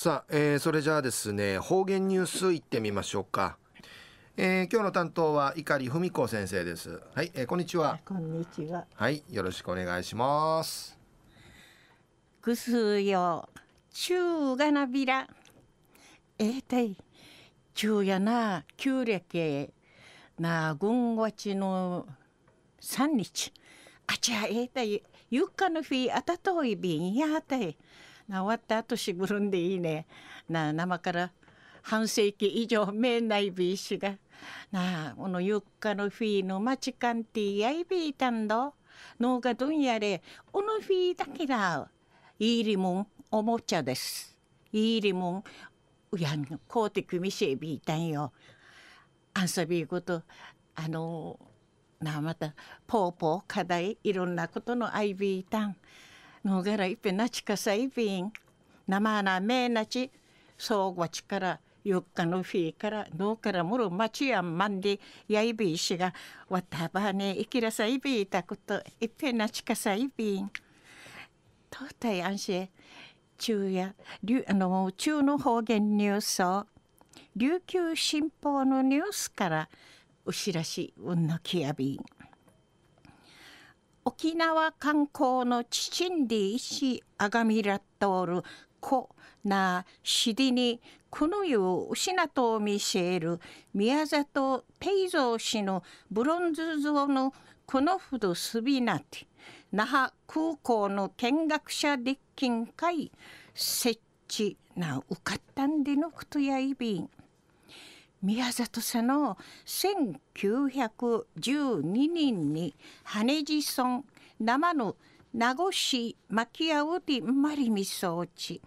さあ、えー、それじゃあですね方言ニュースいってみましょうか、えー、今日の担当は碇文子先生ですはい、えー、こんにちはこんにちははいよろしくお願いしますぐすよちゅうがなびらえたいちゅうやなきゅう旧暦なぐんごちの三日あちゃえたいゆっかのふいあたといびんやあたい終わった後しぐるんでいいねな生から半世紀以上命なビーシがなあこのゆっかのフィーの町カンティやいびいたんど農がどんやれおのフィーだけらいいりもんおもちゃですいいりもんうやんこうてくみしえびいたんよあんさびことあのなあまたぽーぽー課題いろんなことのあいびいたん。Nogera ipe nachi kasaibing. Namana me nachi. So wachikara. のフィーからどうからもろ町やんまんでやいびいしがわたばねいきらさいびいたこといっぺんなちかさいびんとたいあんし中やあの中の方言ニュースを琉球新報のニュースからお知らしうんのきやびん。沖縄観光の父に、石、あがみらガミる。トなしりにこの湯を失とを見せえる宮里定蔵氏のブロンズ像のこのふどすびなて那覇空港の見学者立ッ会設置な受かったんでのことやいびん宮里さんの1912年に羽地村生の名護市巻屋でマリミ装置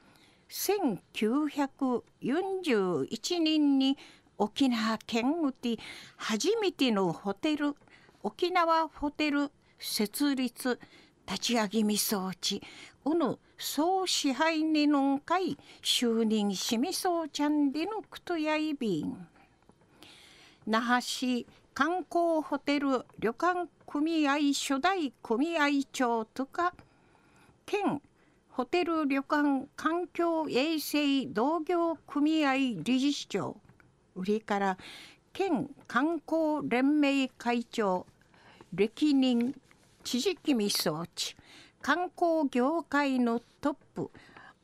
1941年に沖縄県うて初めてのホテル沖縄ホテル設立立ち上げみ装置うぬ総支配人の会就任しみそうちゃんでのくとやいびん。那覇市観光ホテル旅館組合初代組合長とか県ホテル旅館環境衛生同業組合理事長売りから県観光連盟会長歴任知事君装置観光業界のトップ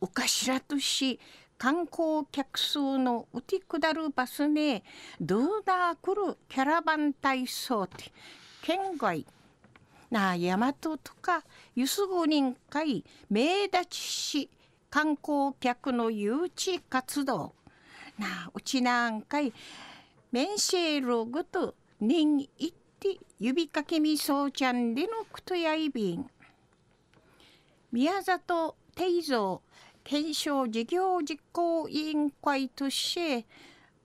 お頭とし観光客数のうて下るバスにドゥーダー来るキャラバン体操って県外なあ大和とかゆすぐ人会名立市観光客の誘致活動なあうちなんかい面シェログと人一って指かけみそうちゃんでのくとやいびん宮里定蔵検証事業実行委員会として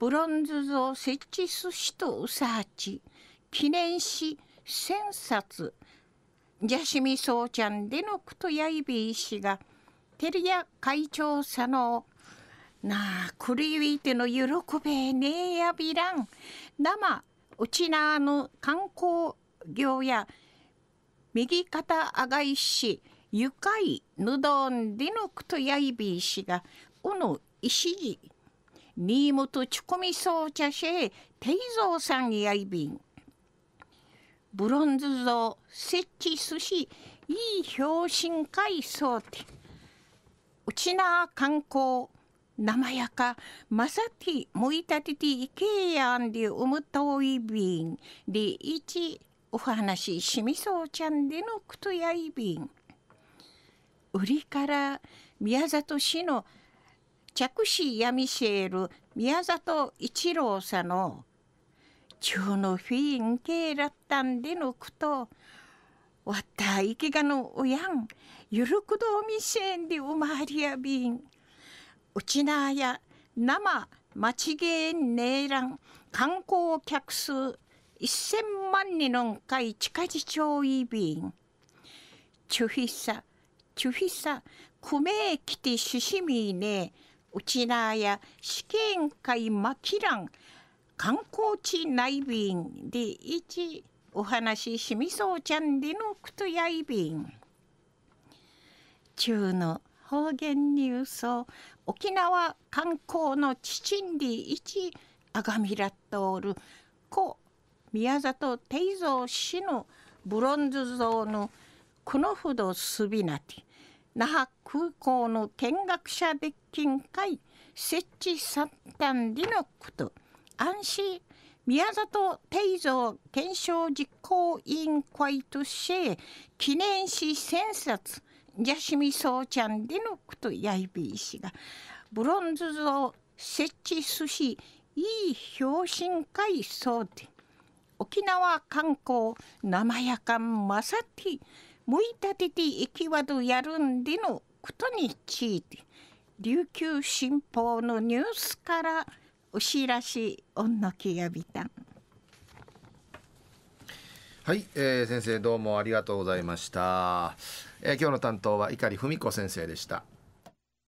ブロンズ像設置すしとうさあち記念し千冊ジャシミソちゃんでのくとやいびいしがテリア会長さのなあくりいての喜べねえやびらん生うちなあの観光業や右肩上がいしゆかいぬどんでのくとやいびいしがうぬいしじにいもとちこみそうちゃしていぞうさんやいびんブロンズぞせっちすしいいひょうしんかいそうてうちなあかんこうなまやかまさてむいたてていけやんでうむといびんでいちお話しみそうちゃんでのくとやいびん。売りから宮里市の着手やみせる宮里一郎さんの中のフィンケーラったんでのくとわったいけがのおやんゆるくどみせんでうまりやびんうちなや生間違えんねえらん観光客数一千万人のんかい近々ちょいびん。ちゅひさ주휘사구매에기대시심이네우치나야시행会마키랑강코치나이빙で一お話ししみそうちゃんでのくとやいびん中の方言ニュースを沖縄観光の父んで一あがみらっとおる故宮里定蔵氏のブロンズ像の「クノフドスビナティ那覇空港の見学者デッキン会設置サッタンディノク安心宮里定蔵検証実行委員会として記念誌千冊ジャシミソーちゃんディノクやヤイビー氏がブロンズ像設置すしいい表審会そうで沖縄観光生やかんまさて向いたてて行きわどやるんでのことについて琉球新報のニュースからお知らしおんのきやびたんはい、えー、先生どうもありがとうございました、えー、今日の担当は碇文子先生でした